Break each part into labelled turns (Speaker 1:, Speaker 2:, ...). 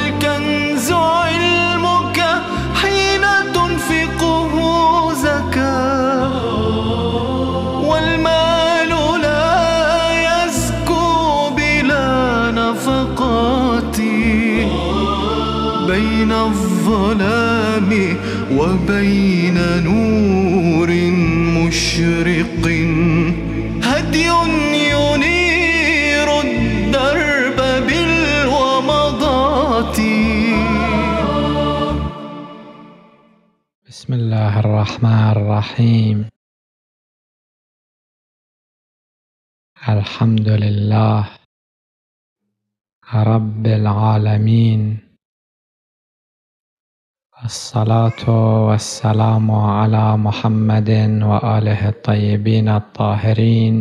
Speaker 1: والكنز علمك حين تنفقه زكاة والمال لا يزكو بلا نفقات بين الظلام وبين نور مشرق
Speaker 2: الرحمن الرحيم الحمد لله رب العالمين الصلاة والسلام على محمد وآله الطيبين الطاهرين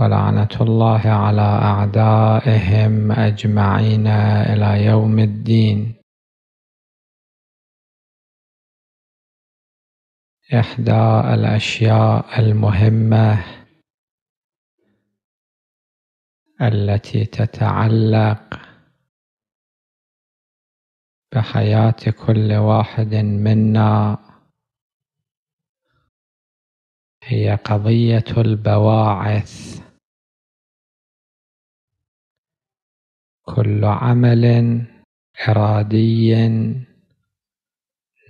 Speaker 2: ولعنة الله على أعدائهم أجمعين إلى يوم الدين إحدى الأشياء المهمة التي تتعلق بحياة كل واحد منا هي قضية البواعث كل عمل ارادي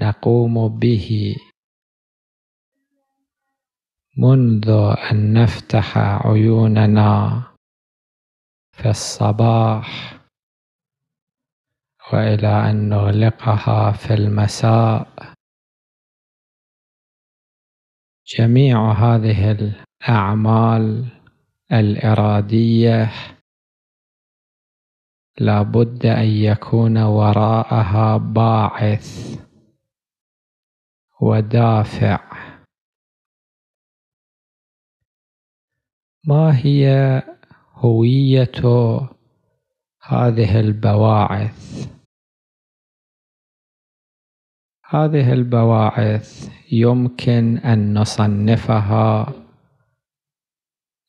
Speaker 2: نقوم به منذ ان نفتح عيوننا في الصباح والى ان نغلقها في المساء جميع هذه الاعمال الاراديه لابد أن يكون وراءها باعث ودافع ما هي هوية هذه البواعث هذه البواعث يمكن أن نصنفها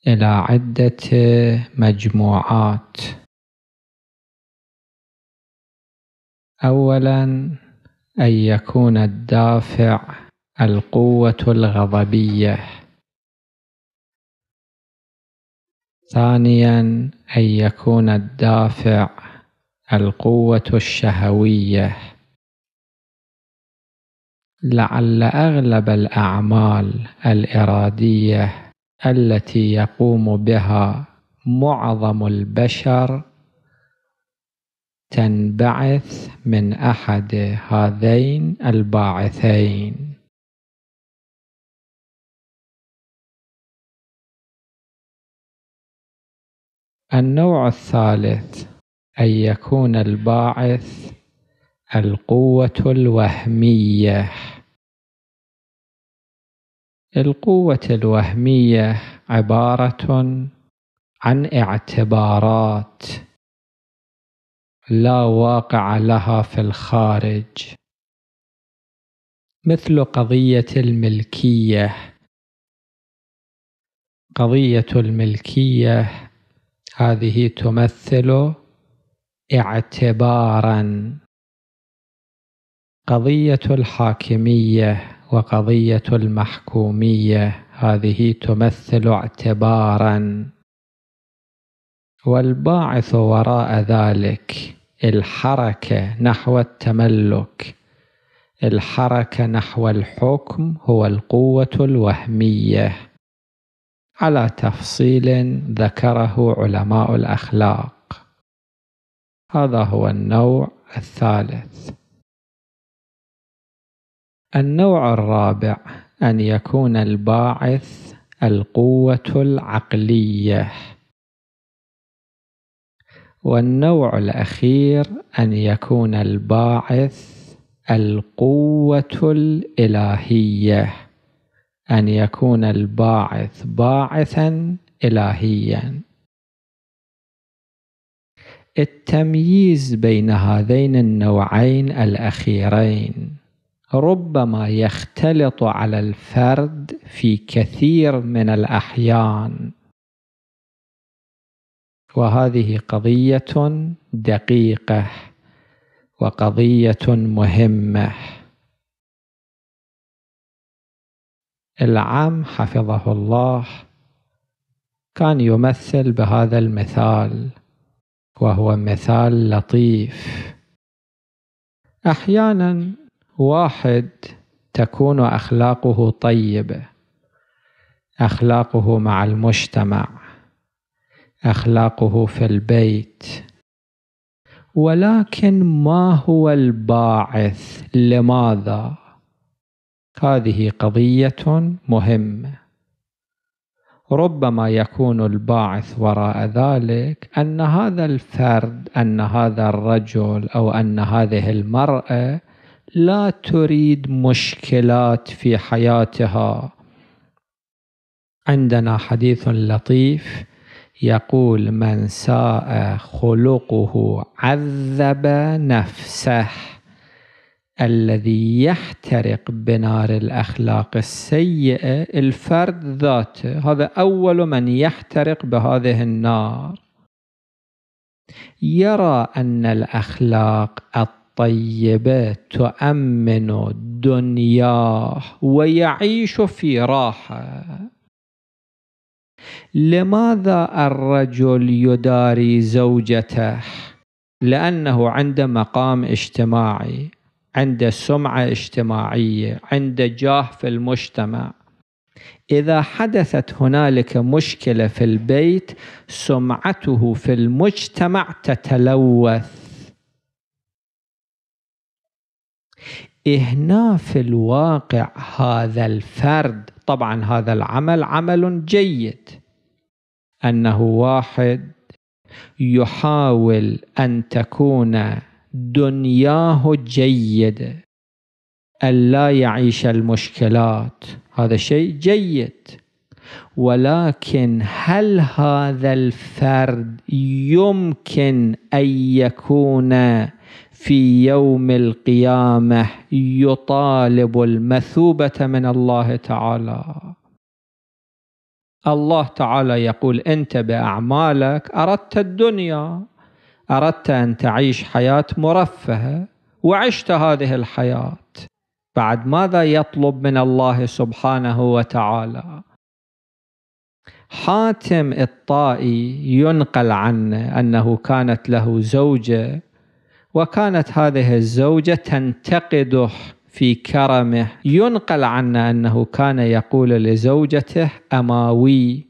Speaker 2: إلى عدة مجموعات اولا ان يكون الدافع القوه الغضبيه ثانيا ان يكون الدافع القوه الشهويه لعل اغلب الاعمال الاراديه التي
Speaker 3: يقوم بها معظم البشر
Speaker 2: تنبعث من احد هذين الباعثين النوع الثالث ان يكون الباعث القوه الوهميه القوه الوهميه عباره عن اعتبارات لا واقع لها في الخارج مثل قضية الملكية قضية
Speaker 3: الملكية هذه تمثل اعتبارا قضية الحاكمية وقضية المحكومية هذه تمثل اعتبارا والباعث وراء ذلك الحركه نحو التملك الحركه نحو الحكم هو القوه الوهميه على تفصيل
Speaker 2: ذكره علماء الاخلاق هذا هو النوع الثالث النوع الرابع ان يكون الباعث القوه العقليه
Speaker 3: والنوع الأخير أن يكون الباعث القوة الإلهية
Speaker 2: أن يكون الباعث باعثا إلهيا التمييز
Speaker 3: بين هذين النوعين الأخيرين ربما يختلط على الفرد في كثير من الأحيان
Speaker 2: وهذه قضية دقيقة وقضية مهمة العم حفظه الله
Speaker 3: كان يمثل بهذا المثال وهو مثال لطيف احيانا واحد تكون اخلاقه طيبه اخلاقه مع المجتمع اخلاقه في البيت ولكن ما هو الباعث لماذا هذه قضيه مهمه ربما يكون الباعث وراء ذلك ان هذا الفرد ان هذا الرجل او ان هذه المراه لا تريد مشكلات في حياتها عندنا حديث لطيف يقول من ساء خلقه عذب نفسه الذي يحترق بنار الأخلاق السيئة الفرد ذاته هذا أول من يحترق بهذه النار يرى أن الأخلاق الطيبة تؤمن دنياه ويعيش في راحة لماذا الرجل يداري زوجته لأنه عند مقام اجتماعي عند سمعة اجتماعية عند جاه في المجتمع إذا حدثت هنالك مشكلة في البيت سمعته في المجتمع تتلوث هنا في الواقع هذا الفرد طبعا هذا العمل عمل جيد انه واحد يحاول ان تكون دنياه جيده الا يعيش المشكلات هذا شيء جيد ولكن هل هذا الفرد يمكن ان يكون في يوم القيامه يطالب المثوبه من الله تعالى الله تعالى يقول انت باعمالك اردت الدنيا اردت ان تعيش حياه مرفهه وعشت هذه الحياه بعد ماذا يطلب من الله سبحانه وتعالى حاتم الطائي ينقل عنه انه كانت له زوجه وكانت هذه الزوجة تنتقده في كرمه ينقل عنا أنه كان يقول لزوجته أماوي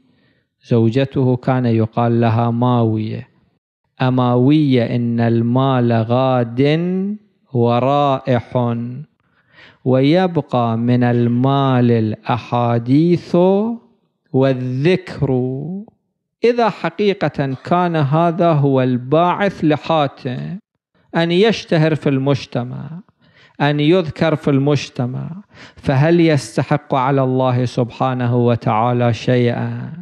Speaker 3: زوجته كان يقال لها ماوية أماوية إن المال غاد ورائح ويبقى من المال الأحاديث والذكر إذا حقيقة كان هذا هو الباعث لحاتم أن يشتهر في المجتمع أن يذكر في المجتمع فهل يستحق على الله سبحانه وتعالى شيئا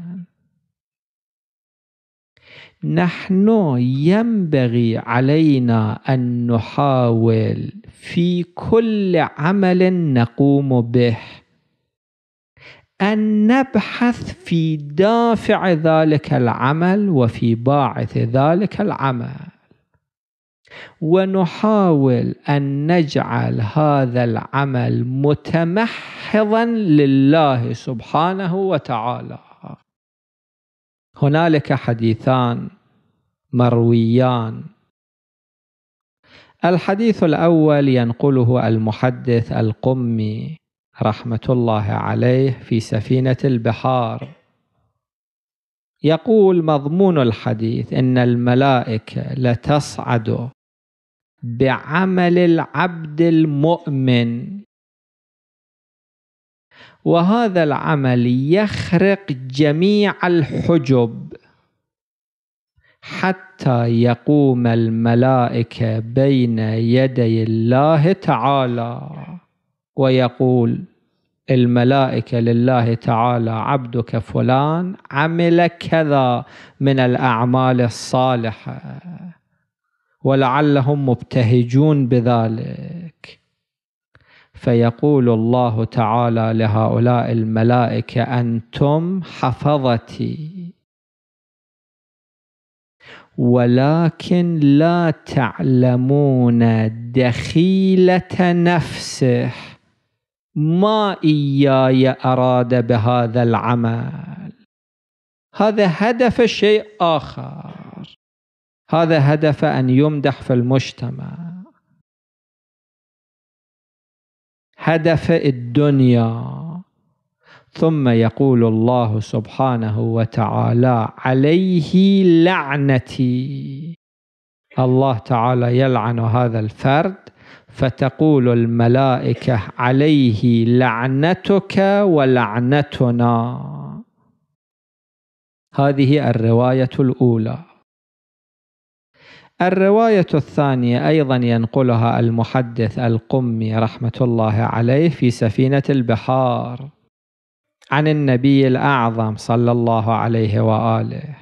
Speaker 3: نحن ينبغي علينا أن نحاول في كل عمل نقوم به أن نبحث في دافع ذلك العمل وفي باعث ذلك العمل ونحاول ان نجعل هذا العمل متمحضا لله سبحانه وتعالى هنالك حديثان مرويان الحديث الاول ينقله المحدث القمي رحمه الله عليه في سفينه البحار يقول مضمون الحديث ان الملائكه لتصعد بعمل العبد المؤمن وهذا العمل يخرق جميع الحجب حتى يقوم الملائكه بين يدي الله تعالى ويقول الملائكه لله تعالى عبدك فلان عمل كذا من الاعمال الصالحه ولعلهم مبتهجون بذلك فيقول الله تعالى لهؤلاء الملائكه انتم حفظتي ولكن لا تعلمون دخيله نفسه ما اياي اراد بهذا العمل هذا هدف شيء اخر هذا هدف أن يمدح في المجتمع هدف الدنيا ثم يقول الله سبحانه وتعالى عليه لعنتي الله تعالى يلعن هذا الفرد فتقول الملائكة عليه لعنتك ولعنتنا هذه الرواية الأولى الرواية الثانية أيضا ينقلها المحدث القمي رحمة الله عليه في سفينة البحار عن النبي الأعظم صلى الله عليه وآله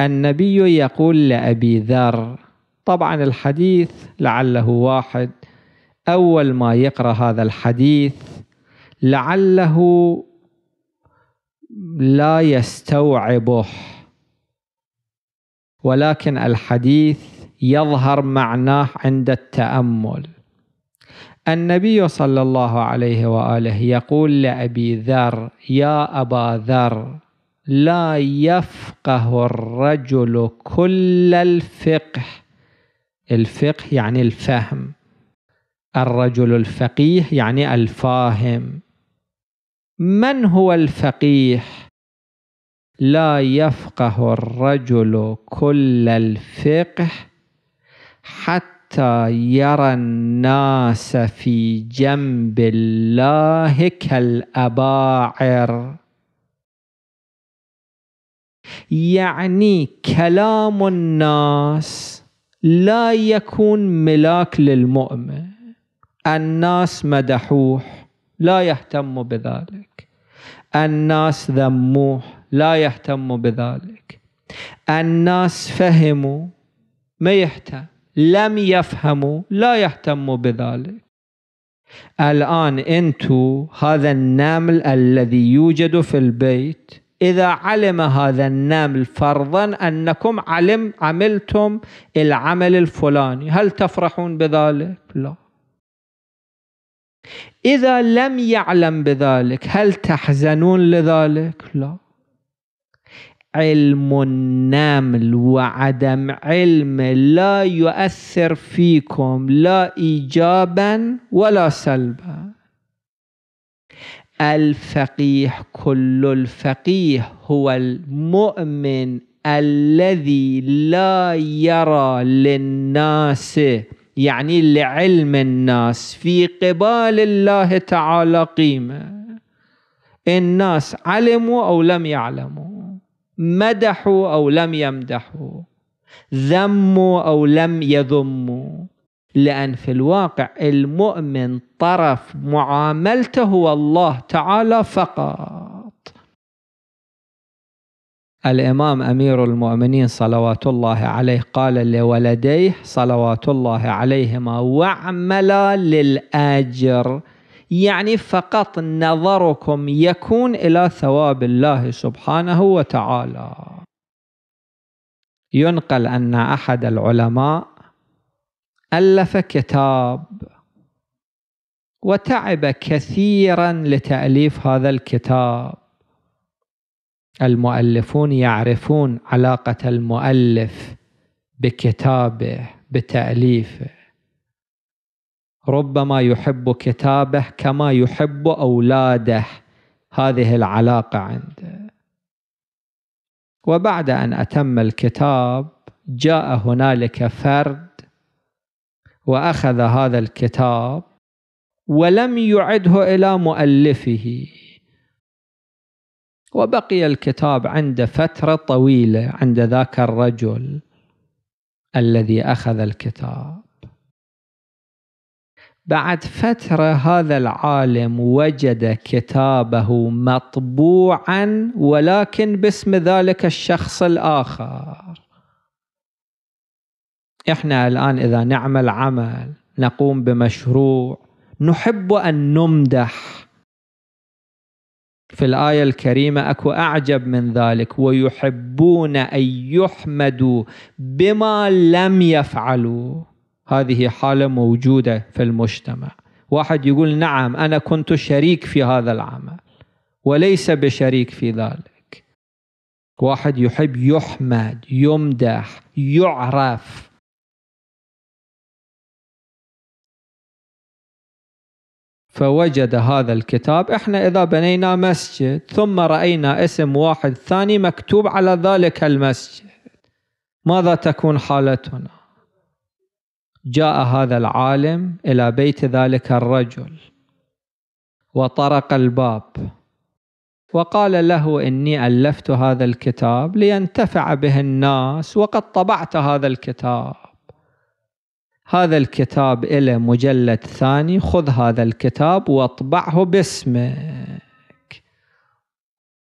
Speaker 3: النبي يقول لأبي ذر طبعا الحديث لعله واحد أول ما يقرأ هذا الحديث لعله لا يستوعبه ولكن الحديث يظهر معناه عند التامل النبي صلى الله عليه واله يقول لابي ذر يا ابا ذر لا يفقه الرجل كل الفقه الفقه يعني الفهم الرجل الفقيه يعني الفاهم من هو الفقيه لا يفقه الرجل كل الفقه حتى يرى الناس في جنب الله كالاباعر يعني كلام الناس لا يكون ملاك للمؤمن الناس مدحوه لا يهتم بذلك الناس ذموه لا يهتم بذلك الناس فهموا ما يهتم لم يفهموا لا يهتموا بذلك الآن أنتو هذا النمل الذي يوجد في البيت إذا علم هذا النمل فرضا أنكم علم عملتم العمل الفلاني هل تفرحون بذلك؟ لا إذا لم يعلم بذلك هل تحزنون لذلك؟ لا علم النمل وعدم علم لا يؤثر فيكم لا ايجابا ولا سلبا الفقيه كل الفقيه هو المؤمن الذي لا يرى للناس يعني لعلم الناس في قبال الله تعالى قيمه الناس علموا او لم يعلموا مدحوا أو لم يمدحوا ذموا أو لم يذموا لأن في الواقع المؤمن طرف معاملته هو الله تعالى فقط الإمام أمير المؤمنين صلوات الله عليه قال لولديه صلوات الله عليهما واعملا للأجر يعني فقط نظركم يكون إلى ثواب الله سبحانه وتعالى ينقل أن أحد العلماء ألف كتاب وتعب كثيرا لتأليف هذا الكتاب المؤلفون يعرفون علاقة المؤلف بكتابه بتأليفه ربما يحب كتابه كما يحب أولاده هذه العلاقة عنده وبعد أن أتم الكتاب جاء هنالك فرد وأخذ هذا الكتاب ولم يعده إلى مؤلفه وبقي الكتاب عند فترة طويلة عند ذاك الرجل الذي أخذ الكتاب بعد فترة هذا العالم وجد كتابه مطبوعا ولكن باسم ذلك الشخص الآخر احنا الآن إذا نعمل عمل نقوم بمشروع نحب أن نمدح في الآية الكريمة أكو أعجب من ذلك ويحبون أن يحمدوا بما لم يفعلوا هذه حالة موجودة في المجتمع واحد يقول نعم أنا كنت شريك في هذا العمل وليس بشريك في ذلك واحد
Speaker 2: يحب يحمد يمدح يعرف فوجد هذا الكتاب
Speaker 3: احنا اذا بنينا مسجد ثم راينا اسم واحد ثاني مكتوب على ذلك المسجد ماذا تكون حالتنا جاء هذا العالم إلى بيت ذلك الرجل وطرق الباب وقال له إني ألفت هذا الكتاب لينتفع به الناس وقد طبعت هذا الكتاب هذا الكتاب إلى مجلد ثاني خذ هذا الكتاب واطبعه
Speaker 2: باسمك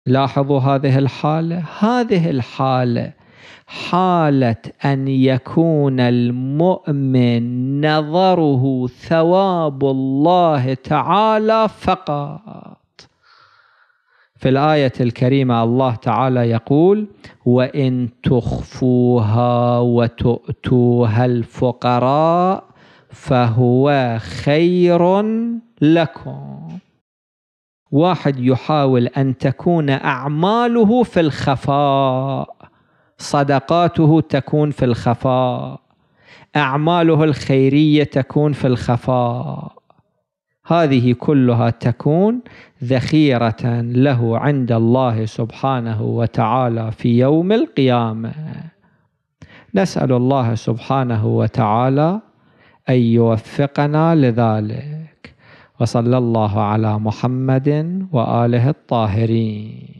Speaker 3: لاحظوا هذه الحالة هذه الحالة حالة أن يكون المؤمن نظره ثواب الله تعالى فقط في الآية الكريمة الله تعالى يقول وإن تخفوها وتؤتوها الفقراء فهو خير لكم واحد يحاول أن تكون أعماله في الخفاء صدقاته تكون في الخفاء اعماله الخيريه تكون في الخفاء هذه كلها تكون ذخيره له عند الله سبحانه وتعالى في يوم القيامه نسال الله سبحانه وتعالى ان يوفقنا لذلك وصلى الله على محمد واله الطاهرين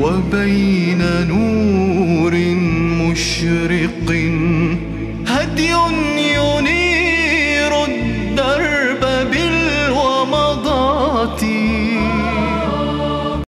Speaker 1: وبين نور مشرق